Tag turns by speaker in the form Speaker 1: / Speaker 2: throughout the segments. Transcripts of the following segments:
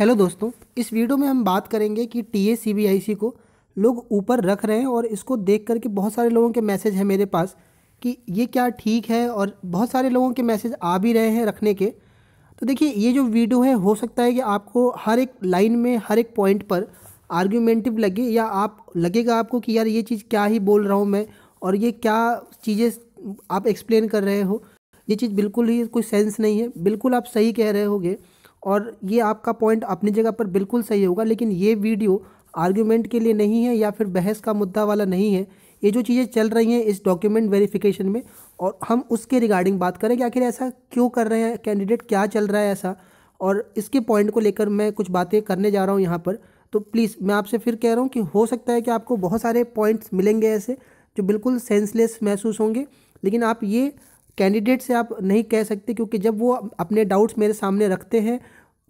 Speaker 1: hello दोस्तों इस video में हम बात करेंगे कि T A C B I सी को लोग ऊपर रख रहे हैं और इसको देख करके बहुत सारे लोगों के मैसेज हैं मेरे पास कि ये क्या ठीक है और बहुत सारे लोगों के मैसेज आ भी रहे हैं रखने के तो देखिए ये जो वीडियो है हो सकता है कि आपको हर एक लाइन में हर एक पॉइंट पर आर्ग्यूमेंटिव लगे या आप लगेगा आपको कि यार ये चीज़ क्या ही बोल रहा हूँ मैं और ये क्या चीज़ें आप एक्सप्लेन कर रहे हो ये चीज़ बिल्कुल ही कोई सेंस नहीं है बिल्कुल आप सही कह रहे होगे और ये आपका पॉइंट अपनी जगह पर बिल्कुल सही होगा लेकिन ये वीडियो आर्ग्यूमेंट के लिए नहीं है या फिर बहस का मुद्दा वाला नहीं है ये जो चीज़ें चल रही हैं इस डॉक्यूमेंट वेरिफिकेशन में और हम उसके रिगार्डिंग बात करें कि आखिर ऐसा क्यों कर रहे हैं कैंडिडेट क्या चल रहा है ऐसा और इसके पॉइंट को लेकर मैं कुछ बातें करने जा रहा हूँ यहाँ पर तो प्लीज़ मैं आपसे फिर कह रहा हूँ कि हो सकता है कि आपको बहुत सारे पॉइंट्स मिलेंगे ऐसे जो बिल्कुल सेंसलेस महसूस होंगे लेकिन आप ये कैंडिडेट से आप नहीं कह सकते क्योंकि जब वो अपने डाउट्स मेरे सामने रखते हैं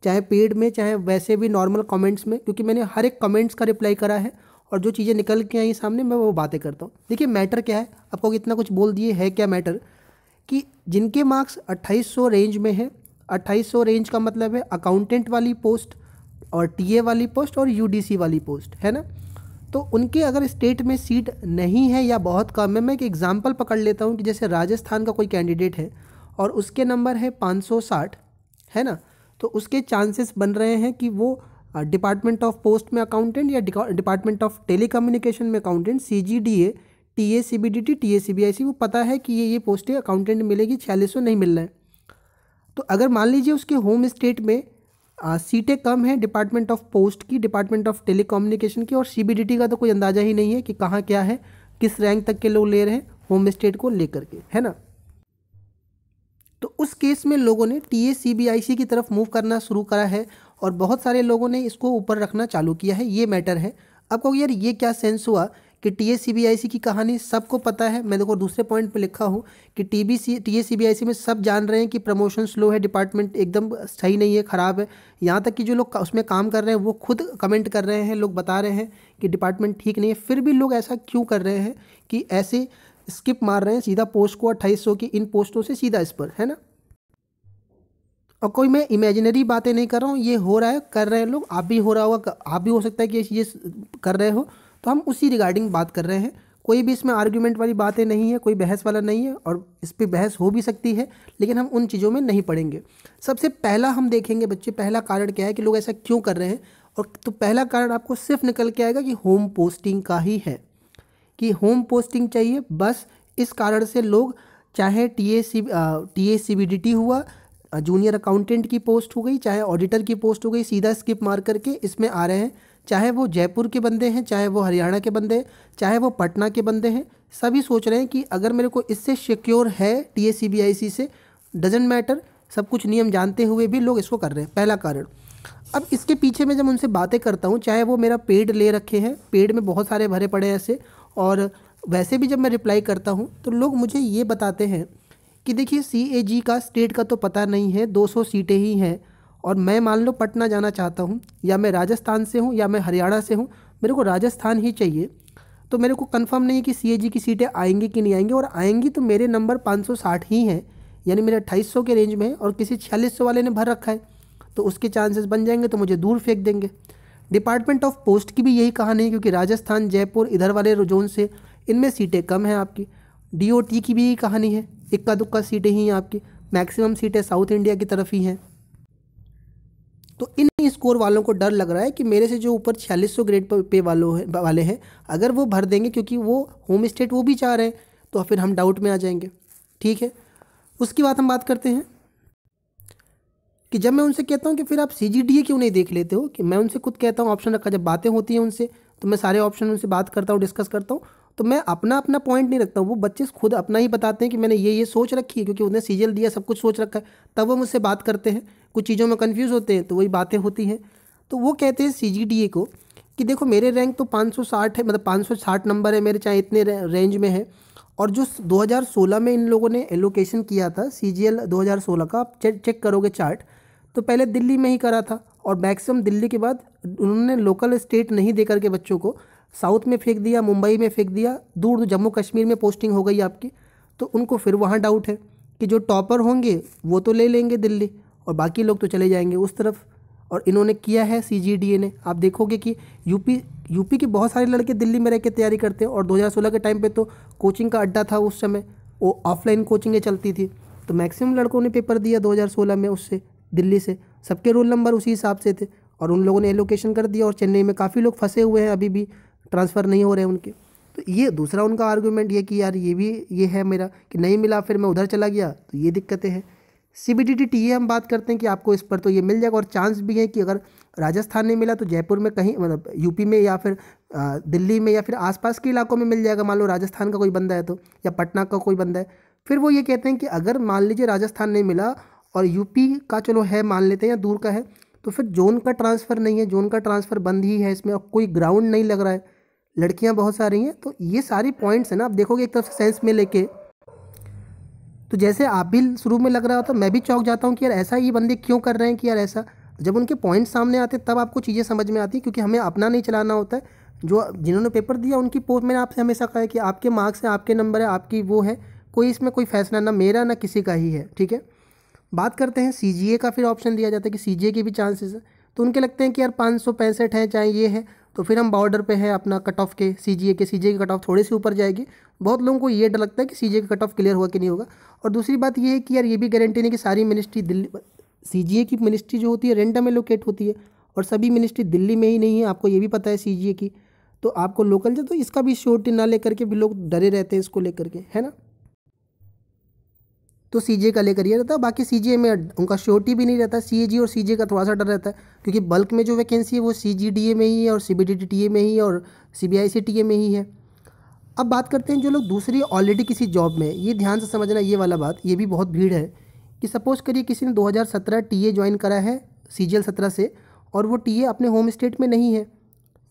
Speaker 1: चाहे पेड में चाहे वैसे भी नॉर्मल कमेंट्स में क्योंकि मैंने हर एक कमेंट्स का रिप्लाई करा है और जो चीज़ें निकल के आई सामने मैं वो बातें करता हूँ देखिए मैटर क्या है आपको इतना कुछ बोल दिए है क्या मैटर कि जिनके मार्क्स 2800 रेंज में है 2800 रेंज का मतलब है अकाउंटेंट वाली पोस्ट और टीए वाली पोस्ट और यूडीसी वाली पोस्ट है ना तो उनके अगर स्टेट में सीट नहीं है या बहुत कम है मैं एक एग्ज़ाम्पल पकड़ लेता हूँ कि जैसे राजस्थान का कोई कैंडिडेट है और उसके नंबर है 560 है ना तो उसके चांसेस बन रहे हैं कि वो डिपार्टमेंट ऑफ पोस्ट में अकाउंटेंट या डिपार्टमेंट ऑफ टेली में accountant C G D A T A C B D T T A C B I C वो पता है कि ये ये पोस्टें अकाउंटेंट मिलेगी छियालीस नहीं मिल रहा है तो अगर मान लीजिए उसके होम स्टेट में सीटें कम हैं डिपार्टमेंट ऑफ पोस्ट की डिपार्टमेंट ऑफ टेलीकम्युनिकेशन की और सी का तो कोई अंदाज़ा ही नहीं है कि कहाँ क्या है किस रैंक तक के लोग ले रहे हैं होम स्टेट को लेकर के है ना तो उस केस में लोगों ने T A C B I सी की तरफ मूव करना शुरू करा है और बहुत सारे लोगों ने इसको ऊपर रखना चालू किया है ये मैटर है आपको यार ये क्या सेंस हुआ कि टी एस की कहानी सबको पता है मैं देखो दूसरे पॉइंट पे लिखा हूँ कि T B C T S में सब जान रहे हैं कि प्रमोशन स्लो है डिपार्टमेंट एकदम सही नहीं है ख़राब है यहाँ तक कि जो लोग उसमें काम कर रहे हैं वो खुद कमेंट कर रहे हैं लोग बता रहे हैं कि डिपार्टमेंट ठीक नहीं है फिर भी लोग ऐसा क्यों कर रहे हैं कि ऐसे स्किप मार रहे हैं सीधा पोस्ट को अट्ठाईस की इन पोस्टों से सीधा इस पर है ना और कोई मैं इमेजिनरी बातें नहीं कर रहा हूँ ये हो रहा है कर रहे हैं लोग आप भी हो रहा होगा आप भी हो सकता है कि ये चीज़ें कर रहे हो तो हम उसी रिगार्डिंग बात कर रहे हैं कोई भी इसमें आर्ग्यूमेंट वाली बातें नहीं है कोई बहस वाला नहीं है और इस पर बहस हो भी सकती है लेकिन हम उन चीज़ों में नहीं पढ़ेंगे सबसे पहला हम देखेंगे बच्चे पहला कारण क्या है कि लोग ऐसा क्यों कर रहे हैं और तो पहला कारण आपको सिर्फ निकल के आएगा कि होम पोस्टिंग का ही है कि होम पोस्टिंग चाहिए बस इस कारण से लोग चाहे T A C T A C B D T हुआ जूनियर अकाउंटेंट की पोस्ट हो गई चाहे ऑडिटर की पोस्ट हो गई सीधा स्किप मार करके इसमें आ रहे हैं चाहे वो जयपुर के बंदे हैं चाहे वो हरियाणा के बंदे हैं चाहे वो पटना के बंदे हैं सभी सोच रहे हैं कि अगर मेरे को इससे सिक्योर है टी एस सी से डजेंट मैटर सब कुछ नियम जानते हुए भी लोग इसको कर रहे हैं पहला कारण अब इसके पीछे मैं जब उनसे बातें करता हूँ चाहे वो मेरा पेड ले रखे हैं पेड में बहुत सारे भरे पड़े ऐसे और वैसे भी जब मैं रिप्लाई करता हूँ तो लोग मुझे ये बताते हैं कि देखिए सी का स्टेट का तो पता नहीं है सौ सीटें ही हैं और मैं मान लो पटना जाना चाहता हूँ या मैं राजस्थान से हूँ या मैं हरियाणा से हूँ मेरे को राजस्थान ही चाहिए तो मेरे को कंफर्म नहीं है कि सी की सीटें आएंगी कि नहीं आएंगी और आएंगी तो मेरे नंबर पाँच ही हैं यानी मेरे अट्ठाईस के रेंज में है और किसी छियालीस वाले ने भर रखा है तो उसके चांसेस बन जाएंगे तो मुझे दूर फेंक देंगे डिपार्टमेंट ऑफ पोस्ट की भी यही कहानी है क्योंकि राजस्थान जयपुर इधर वाले जोन से इनमें सीटें कम हैं आपकी डी की भी यही कहानी है इक्का दुक्का सीटें ही हैं आपकी मैक्सिमम सीटें साउथ इंडिया की तरफ ही हैं तो इन स्कोर वालों को डर लग रहा है कि मेरे से जो ऊपर छियालीस सौ ग्रेड पे वालों है, वाले हैं अगर वो भर देंगे क्योंकि वो होम स्टेट वो भी चाह रहे हैं तो फिर हम डाउट में आ जाएंगे ठीक है उसकी बात हम बात करते हैं कि जब मैं उनसे कहता हूँ कि फिर आप सी क्यों नहीं देख लेते हो कि मैं उनसे खुद कहता हूँ ऑप्शन रखा जब बातें होती हैं उनसे तो मैं सारे ऑप्शन उनसे बात करता हूँ डिस्कस करता हूँ तो मैं अपना अपना पॉइंट नहीं रखता हूँ वो बच्चे खुद अपना ही बताते हैं कि मैंने ये ये सोच रखी है क्योंकि उन्हें सीजल दिया सब कुछ सोच रखा है तब वो मुझसे बात करते हैं कुछ चीज़ों में कन्फ्यूज़ होते हैं तो वही बातें होती हैं तो वो कहते हैं सी को कि देखो मेरे रैंक तो 560 है मतलब 560 नंबर है मेरे चाहे इतने रेंज में है और जो 2016 में इन लोगों ने एलोकेशन किया था सी जी 2016 का आप चेक चेक करोगे चार्ट तो पहले दिल्ली में ही करा था और मैक्सिमम दिल्ली के बाद उन्होंने लोकल स्टेट नहीं देकर के बच्चों को साउथ में फेंक दिया मुंबई में फेंक दिया दूर जम्मू कश्मीर में पोस्टिंग हो गई आपकी तो उनको फिर वहाँ डाउट है कि जो टॉपर होंगे वो तो ले लेंगे दिल्ली और बाकी लोग तो चले जाएंगे उस तरफ और इन्होंने किया है सी ने आप देखोगे कि यूपी यूपी के बहुत सारे लड़के दिल्ली में रह के तैयारी करते हैं और 2016 के टाइम पे तो कोचिंग का अड्डा था उस समय वो ऑफलाइन कोचिंगें चलती थी तो मैक्सिमम लड़कों ने पेपर दिया 2016 में उससे दिल्ली से सबके रोल नंबर उसी हिसाब से थे और उन लोगों ने एलोकेशन कर दिया और चेन्नई में काफ़ी लोग फंसे हुए हैं अभी भी ट्रांसफ़र नहीं हो रहे हैं उनके तो ये दूसरा उनका आर्ग्यूमेंट ये कि यार ये भी ये है मेरा कि नहीं मिला फिर मैं उधर चला गया तो ये दिक्कतें हैं सी बी टी हम बात करते हैं कि आपको इस पर तो ये मिल जाएगा और चांस भी है कि अगर राजस्थान नहीं मिला तो जयपुर में कहीं मतलब यूपी में या फिर दिल्ली में या फिर आसपास के इलाकों में मिल जाएगा मान लो राजस्थान का कोई बंदा है तो या पटना का कोई बंदा है फिर वो ये कहते हैं कि अगर मान लीजिए राजस्थान नहीं मिला और यूपी का चलो है मान लेते हैं या दूर का है तो फिर जोन का ट्रांसफ़र नहीं है जोन का ट्रांसफ़र बंद ही है इसमें और कोई ग्राउंड नहीं लग रहा है लड़कियाँ बहुत सारी हैं तो ये सारी पॉइंट्स हैं ना आप देखोगे एक तरफ से सेंस में लेके तो जैसे आप भी शुरू में लग रहा होता तो मैं भी चौंक जाता हूँ कि यार ऐसा ये बंदे क्यों कर रहे हैं कि यार ऐसा जब उनके पॉइंट सामने आते तब आपको चीज़ें समझ में आती हैं क्योंकि हमें अपना नहीं चलाना होता है जो जिन्होंने पेपर दिया उनकी पोस्ट मैंने आपसे हमेशा कहा है कि आपके मार्क्स हैं आपके नंबर है आपकी वो है कोई इसमें कोई फैसला ना मेरा ना किसी का ही है ठीक है बात करते हैं सी का फिर ऑप्शन दिया जाता है कि सी के भी चांसेस हैं तो उनके लगते हैं कि यार पाँच सौ पैंसठ हैं चाहे ये है तो फिर हम बॉर्डर पे है अपना कट ऑफ के सी के सी के कट ऑफ थोड़े से ऊपर जाएगी बहुत लोगों को ये डर लगता है कि सी के कट ऑफ क्लियर हुआ कि नहीं होगा और दूसरी बात ये है कि यार ये भी गारंटी नहीं कि सारी मिनिस्ट्री दिल्ली सी की मिनिस्ट्री जो होती है रेंडम एलोकेट होती है और सभी मिनिस्ट्री दिल्ली में ही नहीं है आपको ये भी पता है सी की तो आपको लोकल जो तो इसका भी श्योरिटी ना लेकर के भी लोग डरे रहते हैं इसको लेकर के है ना तो सी का लेकर ये रहता है बाकी सी में उनका श्योरिटी भी नहीं रहता सी और सी का थोड़ा सा डर रहता है क्योंकि बल्क में जो वैकेंसी है वो सी में ही है और सी बी में ही और सी बी में ही है अब बात करते हैं जो लोग दूसरी ऑलरेडी किसी जॉब में ये ध्यान से समझना ये वाला बात ये भी बहुत भीड़ है कि सपोज़ करिए किसी ने 2017 टीए ज्वाइन करा है सी जी से और वो टीए अपने होम स्टेट में नहीं है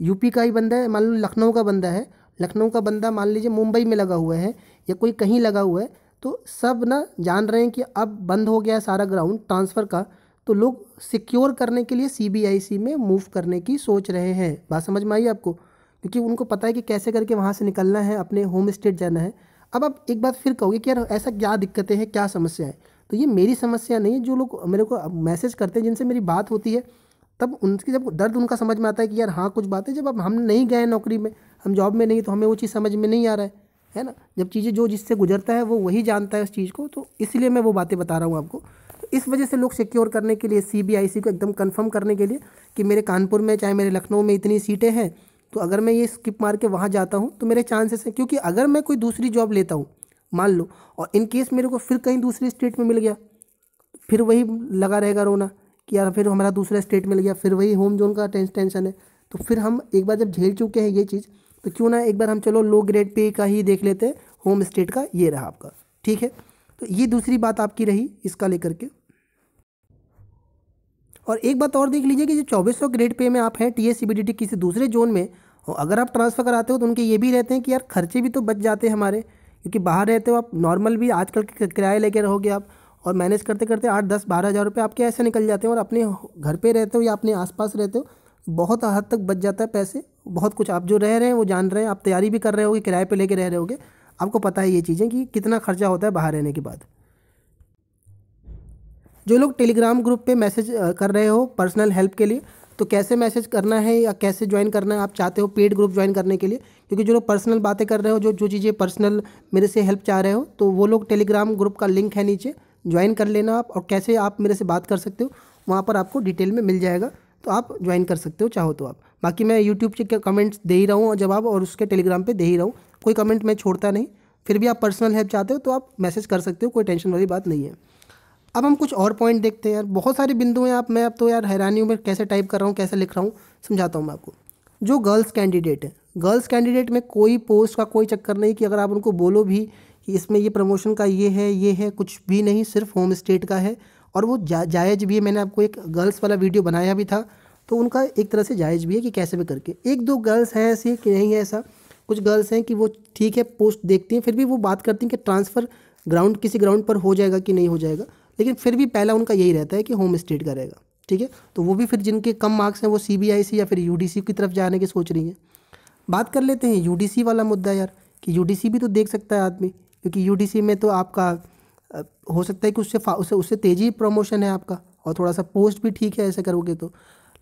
Speaker 1: यूपी का ही बंदा है मान लो लखनऊ का बंदा है लखनऊ का बंदा मान लीजिए मुंबई में लगा हुआ है या कोई कहीं लगा हुआ है तो सब ना जान रहे हैं कि अब बंद हो गया है सारा ग्राउंड ट्रांसफ़र का तो लोग सिक्योर करने के लिए सीबीआईसी में मूव करने की सोच रहे हैं बात समझ में आई आपको क्योंकि उनको पता है कि कैसे करके वहाँ से निकलना है अपने होम स्टेट जाना है अब आप एक बार फिर कहोगे कि यार ऐसा क्या दिक्कतें हैं क्या समस्या है तो ये मेरी समस्या नहीं है जो लोग मेरे को मैसेज करते हैं जिनसे मेरी बात होती है तब उनकी जब दर्द उनका समझ में आता है कि यार हाँ कुछ बात है जब अब हम नहीं गए नौकरी में हम जॉब में नहीं तो हमें वो चीज़ समझ में नहीं आ रहा है है ना जब चीज़ें जो जिससे गुजरता है वो वही जानता है उस चीज़ को तो इसलिए मैं वो बातें बता रहा हूँ आपको तो इस वजह से लोग सिक्योर करने के लिए सी को एकदम कन्फर्म करने के लिए कि मेरे कानपुर में चाहे मेरे लखनऊ में इतनी सीटें हैं तो अगर मैं ये स्किप मार के वहाँ जाता हूँ तो मेरे चांसेस हैं क्योंकि अगर मैं कोई दूसरी जॉब लेता हूँ मान लो और इन केस मेरे को फिर कहीं दूसरी स्टेट में मिल गया फिर वही लगा रहेगा रोना कि यार फिर हमारा दूसरा स्टेट मिल गया फिर वही होम जोन का टेंशन है तो फिर हम एक बार जब झेल चुके हैं ये चीज़ तो क्यों ना एक बार हम चलो लो ग्रेड पे का ही देख लेते हैं होम स्टेट का ये रहा आपका ठीक है तो ये दूसरी बात आपकी रही इसका लेकर के और एक बात और देख लीजिए कि जो चौबीस ग्रेड पे में आप हैं टी एस किसी दूसरे जोन में और अगर आप ट्रांसफ़र कराते हो तो उनके ये भी रहते हैं कि यार खर्चे भी तो बच जाते हैं हमारे क्योंकि बाहर रहते हो आप नॉर्मल भी आजकल के किराए लेके रहोगे आप और मैनेज करते करते आठ दस बारह हज़ार रुपये आपके ऐसे निकल जाते हैं और अपने घर पे रहते हो या अपने आसपास रहते हो बहुत हद तक बच जाता है पैसे बहुत कुछ आप जो रह रहे हैं वो जान रहे हैं आप तैयारी भी कर रहे होगे किराए पर लेके रह रहे होगे आपको पता है ये चीज़ें कि कितना खर्चा होता है बाहर रहने के बाद जो लोग टेलीग्राम ग्रुप पे मैसेज कर रहे हो पर्सनल हेल्प के लिए तो कैसे मैसेज करना है या कैसे ज्वाइन करना है आप चाहते हो पेड ग्रुप ज्वाइन करने के लिए क्योंकि जो लोग पर्सनल बातें कर रहे हो जो जो चीज़ें पर्सनल मेरे से हेल्प चाह रहे हो तो वो लोग टेलीग्राम ग्रुप का लिंक है नीचे ज्वाइन कर लेना आप और कैसे आप मेरे से बात कर सकते हो वहाँ पर आपको डिटेल में मिल जाएगा तो आप ज्वाइन कर सकते हो चाहो तो आप बाकी मैं यूट्यूब के कमेंट्स दे ही रहा हूँ जवाब और उसके टेलीग्राम पर दे ही रहा हूँ कोई कमेंट मैं छोड़ता नहीं फिर भी आप पर्सनल हेल्प चाहते हो तो आप मैसेज कर सकते हो कोई टेंशन वाली बात नहीं है अब हम कुछ और पॉइंट देखते हैं यार बहुत सारे बिंदु हैं आप मैं अब तो यार हैरानी हूँ मैं कैसे टाइप कर रहा हूँ कैसे लिख रहा हूँ समझाता हूँ मैं आपको जो गर्ल्स कैंडिडेट है गर्ल्स कैंडिडेट में कोई पोस्ट का कोई चक्कर नहीं कि अगर आप उनको बोलो भी कि इसमें ये प्रमोशन का ये है ये है कुछ भी नहीं सिर्फ होम स्टेट का है और वो जा जायज़ भी है मैंने आपको एक गर्ल्स वाला वीडियो बनाया भी था तो उनका एक तरह से जायज़ भी है कि कैसे भी करके एक दो गर्ल्स हैं ऐसी कि नहीं है ऐसा कुछ गर्ल्स हैं कि वो ठीक है पोस्ट देखती हैं फिर भी वो बात करती हैं कि ट्रांसफ़र ग्राउंड किसी ग्राउंड पर हो जाएगा कि नहीं हो जाएगा लेकिन फिर भी पहला उनका यही रहता है कि होम स्टेट का रहेगा ठीक है तो वो भी फिर जिनके कम मार्क्स हैं वो सी से या फिर यू की तरफ जाने की सोच रही हैं बात कर लेते हैं यू वाला मुद्दा यार कि यू भी तो देख सकता है आदमी क्योंकि यू में तो आपका हो सकता है कि उससे उससे उससे तेज़ी प्रमोशन है आपका और थोड़ा सा पोस्ट भी ठीक है ऐसे करोगे तो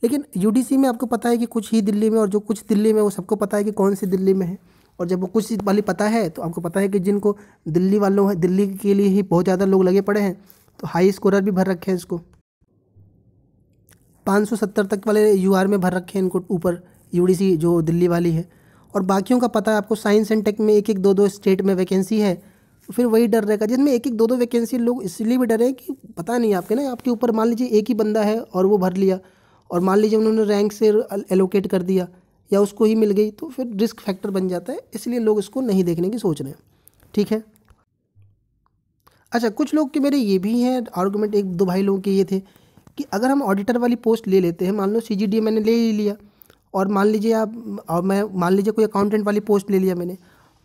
Speaker 1: लेकिन यू में आपको पता है कि कुछ ही दिल्ली में और जो कुछ दिल्ली में वो सबको पता है कि कौन सी दिल्ली में है और जब वो कुछ वाली पता है तो आपको पता है कि जिनको दिल्ली वालों हैं दिल्ली के लिए ही बहुत ज़्यादा लोग लगे पड़े हैं तो हाई स्कोरर भी भर रखे हैं इसको 570 तक वाले यू में भर रखे हैं इनको ऊपर यू जो दिल्ली वाली है और बाकियों का पता है आपको साइंस एंड टेक में एक एक दो दो स्टेट में वैकेंसी है तो फिर वही डर रहेगा जिसमें एक एक दो दो वैकेंसी लोग इसलिए भी डरे कि पता नहीं आपके ना आपके ऊपर मान लीजिए एक ही बंदा है और वो भर लिया और मान लीजिए उन्होंने रैंक से एलोकेट कर दिया या उसको ही मिल गई तो फिर रिस्क फैक्टर बन जाता है इसलिए लोग इसको नहीं देखने की सोच रहे हैं ठीक है अच्छा कुछ लोग के मेरे ये भी हैं आर्गूमेंट एक दो भाई लोगों के ये थे कि अगर हम ऑडिटर वाली पोस्ट ले लेते हैं मान लो सी मैंने ले ही लिया और मान लीजिए आप और मैं मान लीजिए कोई अकाउंटेंट वाली पोस्ट ले लिया मैंने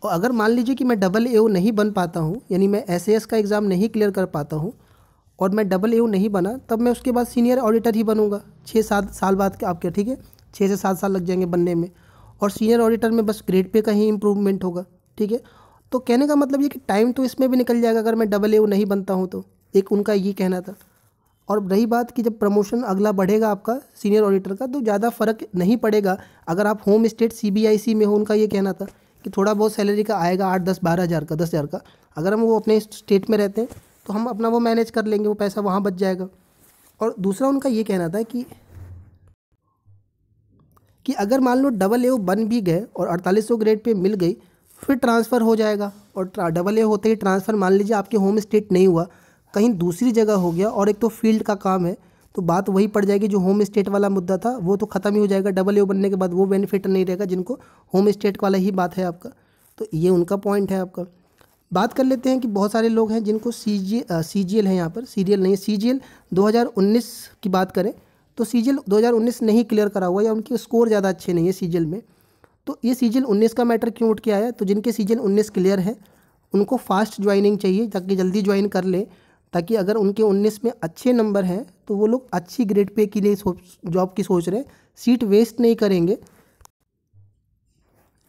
Speaker 1: और अगर मान लीजिए कि मैं डबल ए नहीं बन पाता हूँ यानी मैं एस का एग्ज़ाम नहीं क्लियर कर पाता हूँ और मैं डबल ए नहीं बना तब मैं उसके बाद सीनियर ऑडिटर ही बनूंगा छः सात साल बाद के आपके ठीक है छः से सात साल लग जाएंगे बनने में और सीनियर ऑडिटर में बस ग्रेड पे का ही इम्प्रूवमेंट होगा ठीक है तो कहने का मतलब ये कि टाइम तो इसमें भी निकल जाएगा अगर मैं डबल ए नहीं बनता हूँ तो एक उनका ये कहना था और रही बात कि जब प्रमोशन अगला बढ़ेगा आपका सीनियर ऑडिटर का तो ज़्यादा फ़र्क नहीं पड़ेगा अगर आप होम स्टेट सी में हो उनका ये कहना था कि थोड़ा बहुत सैलरी का आएगा आठ दस बारह हज़ार का दस हज़ार का अगर हम वो अपने स्टेट में रहते हैं तो हम अपना वो मैनेज कर लेंगे वो पैसा वहाँ बच जाएगा और दूसरा उनका ये कहना था कि कि अगर मान लो डबल ए बन भी गए और अड़तालीस सौ ग्रेड पे मिल गई फिर ट्रांसफ़र हो जाएगा और डबल ए होते ही ट्रांसफ़र मान लीजिए आपके होम स्टेट नहीं हुआ कहीं दूसरी जगह हो गया और एक तो फील्ड का काम है तो बात वही पड़ जाएगी जो होम स्टेट वाला मुद्दा था वो तो ख़त्म ही हो जाएगा डबल ए बनने के बाद वो बेनिफिट नहीं रहेगा जिनको होम स्टेट वाला ही बात है आपका तो ये उनका पॉइंट है आपका बात कर लेते हैं कि बहुत सारे लोग हैं जिनको सी जी सी जी एल है यहाँ पर सीरियल नहीं सी जी एल दो हज़ार उन्नीस की बात करें तो सी जी एल दो हज़ार उन्नीस नहीं क्लियर करा हुआ या उनके स्कोर ज़्यादा अच्छे नहीं है सी जी एल में तो ये सी जी एल उन्नीस का मैटर क्यों उठ के आया तो जिनके सी जी एल उन्नीस क्लियर है उनको फास्ट ज्वाइनिंग चाहिए ताकि जल्दी ज्वाइन कर लें ताकि अगर उनके उन्नीस में अच्छे नंबर हैं तो वो लोग अच्छी ग्रेड पे के लिए जॉब की सोच रहे हैं सीट वेस्ट नहीं करेंगे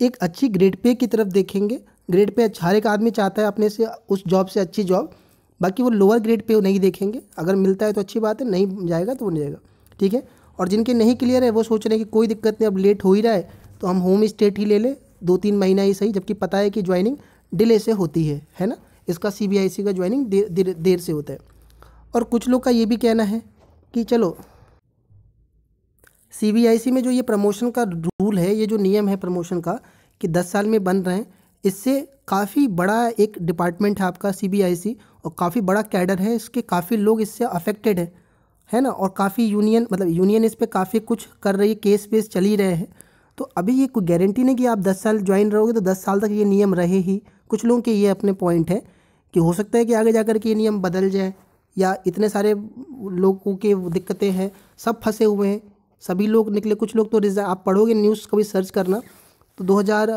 Speaker 1: एक अच्छी ग्रेड पे की तरफ देखेंगे ग्रेड पे अच्छा हर एक आदमी चाहता है अपने से उस जॉब से अच्छी जॉब बाकी वो लोअर ग्रेड पे नहीं देखेंगे अगर मिलता है तो अच्छी बात है नहीं जाएगा तो वो नहीं जाएगा ठीक है और जिनके नहीं क्लियर है वो सोच रहे हैं कि कोई दिक्कत नहीं अब लेट हो ही रहा है तो हम होम स्टेट ही ले लें दो तीन महीना ही सही जबकि पता है कि ज्वाइनिंग डिले से होती है है ना इसका सी बी आई सी का ज्वाइनिंग देर, देर देर से होता है और कुछ लोग का ये भी कहना है कि चलो सी बी आई सी में जो ये प्रमोशन का रूल है ये जो नियम है प्रमोशन का कि दस साल में बन रहे हैं इससे काफ़ी बड़ा एक डिपार्टमेंट है आपका सी और काफ़ी बड़ा कैडर है इसके काफ़ी लोग इससे अफेक्टेड है है ना और काफ़ी यूनियन मतलब यूनियन इस पर काफ़ी कुछ कर रही है केस वेस चल ही रहे हैं तो अभी ये कोई गारंटी नहीं कि आप दस साल ज्वाइन रहोगे तो दस साल तक ये नियम रहे ही कुछ लोगों के ये अपने पॉइंट है कि हो सकता है कि आगे जाकर के ये नियम बदल जाए या इतने सारे लोगों के दिक्कतें हैं सब फंसे हुए हैं सभी लोग निकले कुछ लोग तो रिज़ा आप पढ़ोगे न्यूज़ कभी सर्च करना तो 2000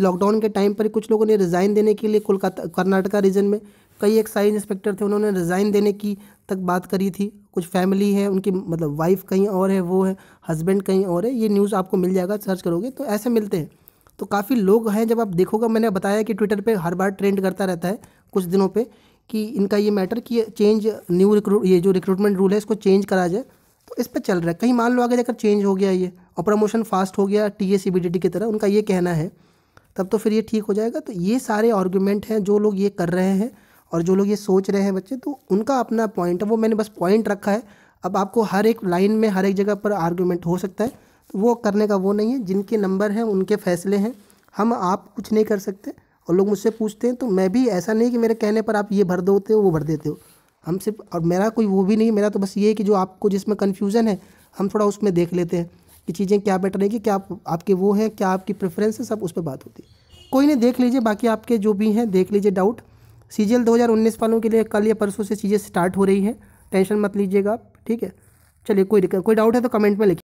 Speaker 1: लॉकडाउन के टाइम पर कुछ लोगों ने रिज़ाइन देने के लिए कोलकाता कर्नाटका रीजन में कई एक्साइज इंस्पेक्टर थे उन्होंने रिज़ाइन देने की तक बात करी थी कुछ फैमिली है उनकी मतलब वाइफ कहीं और है वो है हस्बैंड कहीं और है ये न्यूज़ आपको मिल जाएगा सर्च करोगे तो ऐसे मिलते हैं तो काफ़ी लोग हैं जब आप देखोगे मैंने बताया कि ट्विटर पर हर बार ट्रेंड करता रहता है कुछ दिनों पर कि इनका ये मैटर कि चेंज न्यू रिक्रू ये जो रिक्रूटमेंट रूल है इसको चेंज करा जाए तो इस पर चल रहा है कहीं मान लो आगे जाकर चेंज हो गया ये और प्रमोशन फास्ट हो गया टी ए की तरह उनका ये कहना है तब तो फिर ये ठीक हो जाएगा तो ये सारे आर्ग्यूमेंट हैं जो लोग ये कर रहे हैं और जो लोग ये सोच रहे हैं बच्चे तो उनका अपना पॉइंट है वो मैंने बस पॉइंट रखा है अब आपको हर एक लाइन में हर एक जगह पर आर्ग्यूमेंट हो सकता है तो वो करने का वो नहीं है जिनके नंबर हैं उनके फैसले हैं हम आप कुछ नहीं कर सकते और लोग मुझसे पूछते हैं तो मैं भी ऐसा नहीं कि मेरे कहने पर आप ये भर दोते हो वो भर देते हो हम सिर्फ और मेरा कोई वो भी नहीं मेरा तो बस ये है कि जो आपको जिसमें कन्फ्यूज़न है हम थोड़ा उसमें देख लेते हैं कि चीज़ें क्या बेटर रहेंगी क्या आपके वो हैं क्या आपकी प्रेफरेंस है सब उस पर बात होती है कोई नहीं देख लीजिए बाकी आपके जो भी हैं देख लीजिए डाउट सी जी वालों के लिए कल या परसों से चीज़ें स्टार्ट हो रही हैं टेंशन मत लीजिएगा आप ठीक है चलिए कोई कोई डाउट है तो कमेंट में लिखिए